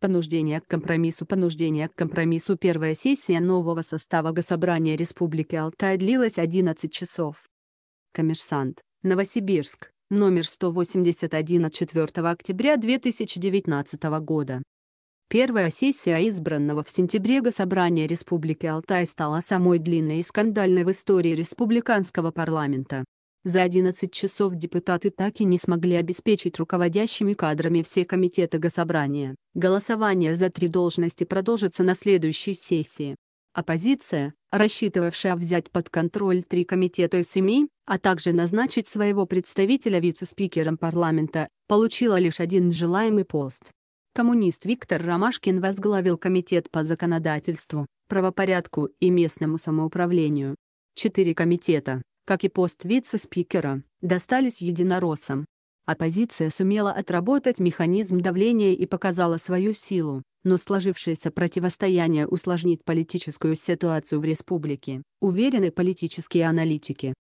Понуждение к компромиссу Понуждение к компромиссу Первая сессия нового состава Госсобрания Республики Алтай длилась 11 часов. Коммерсант. Новосибирск. Номер 181 от 4 октября 2019 года. Первая сессия избранного в сентябре Госсобрания Республики Алтай стала самой длинной и скандальной в истории республиканского парламента. За 11 часов депутаты так и не смогли обеспечить руководящими кадрами все комитеты Госсобрания. Голосование за три должности продолжится на следующей сессии. Оппозиция, рассчитывавшая взять под контроль три комитета СМИ, а также назначить своего представителя вице-спикером парламента, получила лишь один желаемый пост. Коммунист Виктор Ромашкин возглавил комитет по законодательству, правопорядку и местному самоуправлению. Четыре комитета как и пост вице-спикера, достались единороссам. Оппозиция сумела отработать механизм давления и показала свою силу, но сложившееся противостояние усложнит политическую ситуацию в республике, уверены политические аналитики.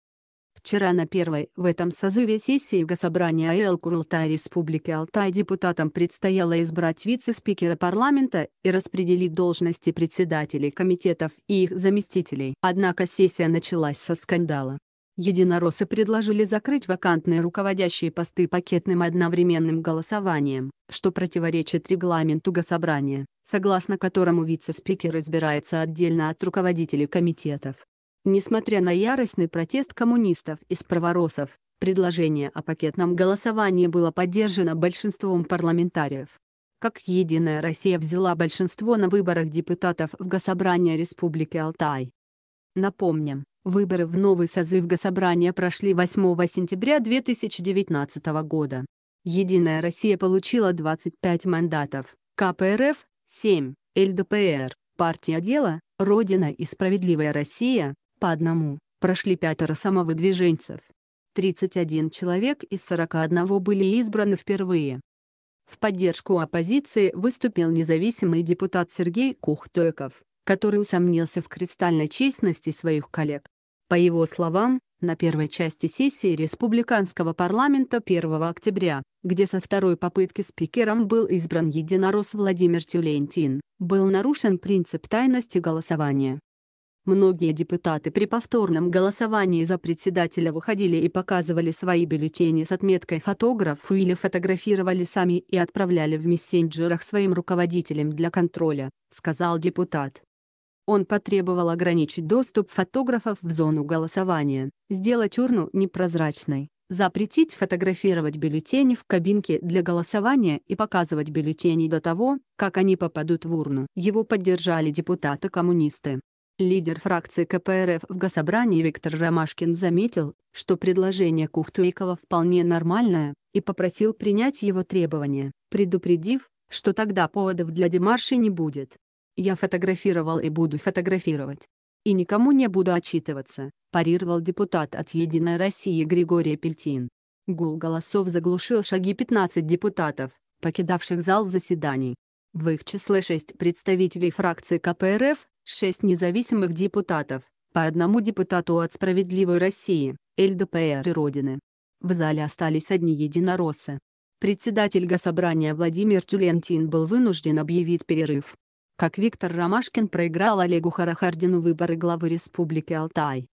Вчера на первой в этом созыве сессии Госсобрания Элкурулта Республики Алтай депутатам предстояло избрать вице-спикера парламента и распределить должности председателей комитетов и их заместителей. Однако сессия началась со скандала. Единороссы предложили закрыть вакантные руководящие посты пакетным одновременным голосованием, что противоречит регламенту Госсобрания, согласно которому вице-спикер избирается отдельно от руководителей комитетов. Несмотря на яростный протест коммунистов и справоросов, предложение о пакетном голосовании было поддержано большинством парламентариев. Как «Единая Россия» взяла большинство на выборах депутатов в Госсобрание Республики Алтай. Напомним, Выборы в новый созыв Госсобрания прошли 8 сентября 2019 года. «Единая Россия» получила 25 мандатов, КПРФ – 7, ЛДПР, партия «Дело», «Родина» и «Справедливая Россия» – по одному, прошли пятеро самовыдвиженцев. 31 человек из 41 были избраны впервые. В поддержку оппозиции выступил независимый депутат Сергей Кухтойков, который усомнился в кристальной честности своих коллег. По его словам, на первой части сессии республиканского парламента 1 октября, где со второй попытки спикером был избран единорос Владимир Тюлентин, был нарушен принцип тайности голосования. Многие депутаты при повторном голосовании за председателя выходили и показывали свои бюллетени с отметкой «фотограф» или фотографировали сами и отправляли в мессенджерах своим руководителям для контроля, сказал депутат. Он потребовал ограничить доступ фотографов в зону голосования, сделать урну непрозрачной, запретить фотографировать бюллетени в кабинке для голосования и показывать бюллетени до того, как они попадут в урну. Его поддержали депутаты-коммунисты. Лидер фракции КПРФ в Госсобрании Виктор Ромашкин заметил, что предложение Кухтуйкова вполне нормальное, и попросил принять его требования, предупредив, что тогда поводов для демарши не будет. Я фотографировал и буду фотографировать. И никому не буду отчитываться, парировал депутат от «Единой России» Григорий Пельтин. Гул голосов заглушил шаги 15 депутатов, покидавших зал заседаний. В их числе 6 представителей фракции КПРФ, 6 независимых депутатов, по одному депутату от «Справедливой России», ЛДПР и Родины. В зале остались одни единороссы. Председатель Госсобрания Владимир Тюлентин был вынужден объявить перерыв как Виктор Ромашкин проиграл Олегу Харахардину выборы главы Республики Алтай.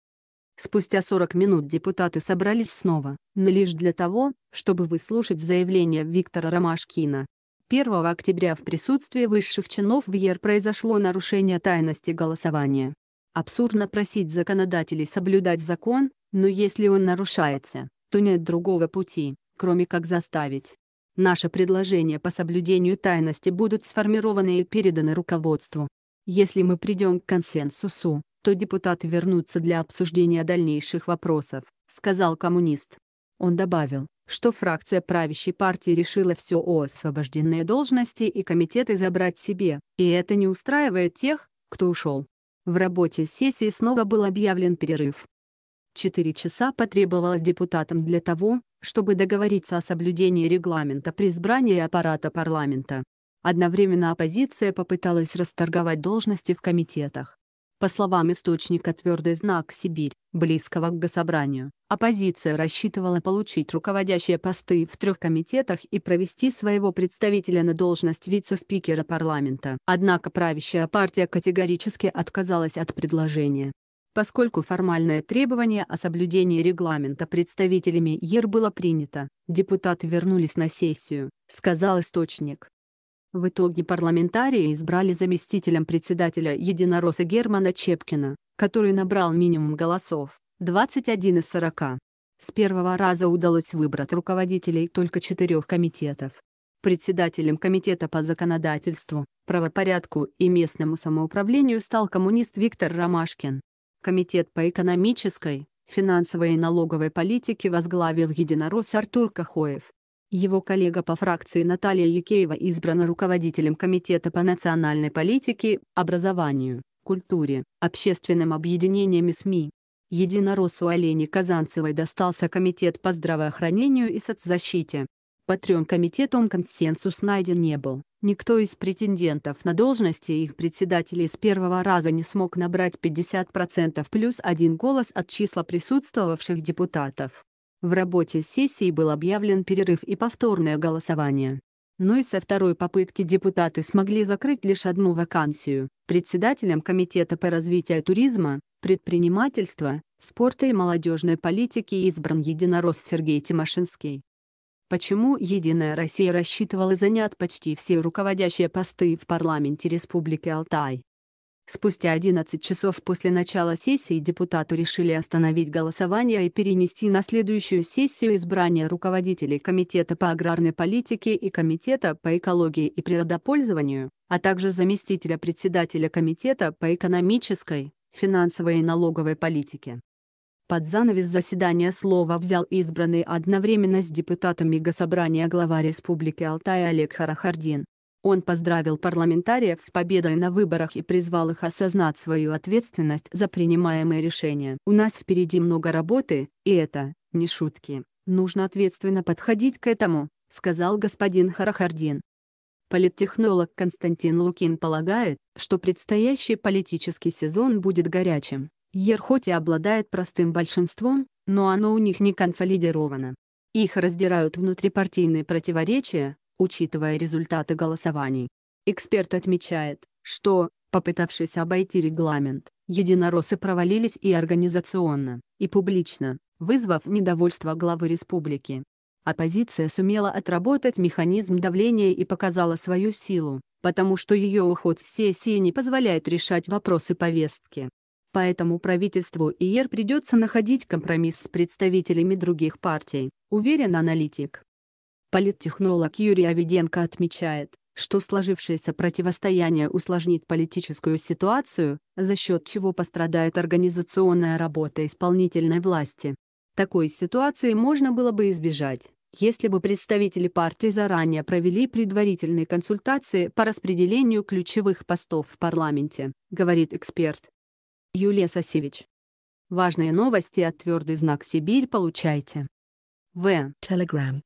Спустя 40 минут депутаты собрались снова, но лишь для того, чтобы выслушать заявление Виктора Ромашкина. 1 октября в присутствии высших чинов в ЕР произошло нарушение тайности голосования. Абсурдно просить законодателей соблюдать закон, но если он нарушается, то нет другого пути, кроме как заставить. Наши предложения по соблюдению тайности будут сформированы и переданы руководству. Если мы придем к консенсусу, то депутаты вернутся для обсуждения дальнейших вопросов, сказал коммунист. Он добавил, что фракция правящей партии решила все о освобожденной должности и комитеты забрать себе, и это не устраивает тех, кто ушел. В работе сессии снова был объявлен перерыв. Четыре часа потребовалось депутатам для того, чтобы договориться о соблюдении регламента при избрании аппарата парламента. Одновременно оппозиция попыталась расторговать должности в комитетах. По словам источника «Твердый знак Сибирь», близкого к гособранию, оппозиция рассчитывала получить руководящие посты в трех комитетах и провести своего представителя на должность вице-спикера парламента. Однако правящая партия категорически отказалась от предложения. Поскольку формальное требование о соблюдении регламента представителями ЕР было принято, депутаты вернулись на сессию, сказал источник. В итоге парламентарии избрали заместителем председателя единороса Германа Чепкина, который набрал минимум голосов – 21 из 40. С первого раза удалось выбрать руководителей только четырех комитетов. Председателем Комитета по законодательству, правопорядку и местному самоуправлению стал коммунист Виктор Ромашкин. Комитет по экономической, финансовой и налоговой политике возглавил единорос Артур Кахоев. Его коллега по фракции Наталья Якеева избрана руководителем Комитета по национальной политике, образованию, культуре, общественным объединениям и СМИ. Единоросу Олени Казанцевой достался Комитет по здравоохранению и соцзащите. По трем комитетам консенсус найден не был. Никто из претендентов на должности их председателей с первого раза не смог набрать 50% плюс один голос от числа присутствовавших депутатов. В работе сессии был объявлен перерыв и повторное голосование. Но ну и со второй попытки депутаты смогли закрыть лишь одну вакансию – председателем Комитета по развитию туризма, предпринимательства, спорта и молодежной политики избран единорос Сергей Тимошинский почему «Единая Россия» рассчитывала занять почти все руководящие посты в парламенте Республики Алтай. Спустя 11 часов после начала сессии депутаты решили остановить голосование и перенести на следующую сессию избрание руководителей Комитета по аграрной политике и Комитета по экологии и природопользованию, а также заместителя председателя Комитета по экономической, финансовой и налоговой политике. Под занавес заседания слово взял избранный одновременно с депутатами Госсобрания глава Республики Алтай Олег Харахардин. Он поздравил парламентариев с победой на выборах и призвал их осознать свою ответственность за принимаемые решения. «У нас впереди много работы, и это, не шутки. Нужно ответственно подходить к этому», — сказал господин Харахардин. Политтехнолог Константин Лукин полагает, что предстоящий политический сезон будет горячим, Ерхоти обладает простым большинством, но оно у них не консолидировано. Их раздирают внутрипартийные противоречия, учитывая результаты голосований. Эксперт отмечает, что, попытавшись обойти регламент, единороссы провалились и организационно, и публично, вызвав недовольство главы республики. Оппозиция сумела отработать механизм давления и показала свою силу, потому что ее уход с сессии не позволяет решать вопросы повестки. Поэтому правительству ИЕР придется находить компромисс с представителями других партий, уверен аналитик. Политтехнолог Юрий Авиденко отмечает, что сложившееся противостояние усложнит политическую ситуацию, за счет чего пострадает организационная работа исполнительной власти. Такой ситуации можно было бы избежать, если бы представители партии заранее провели предварительные консультации по распределению ключевых постов в парламенте, говорит эксперт. Юлия Сосевич. Важные новости от а Твердый знак Сибирь получайте. В. Telegram.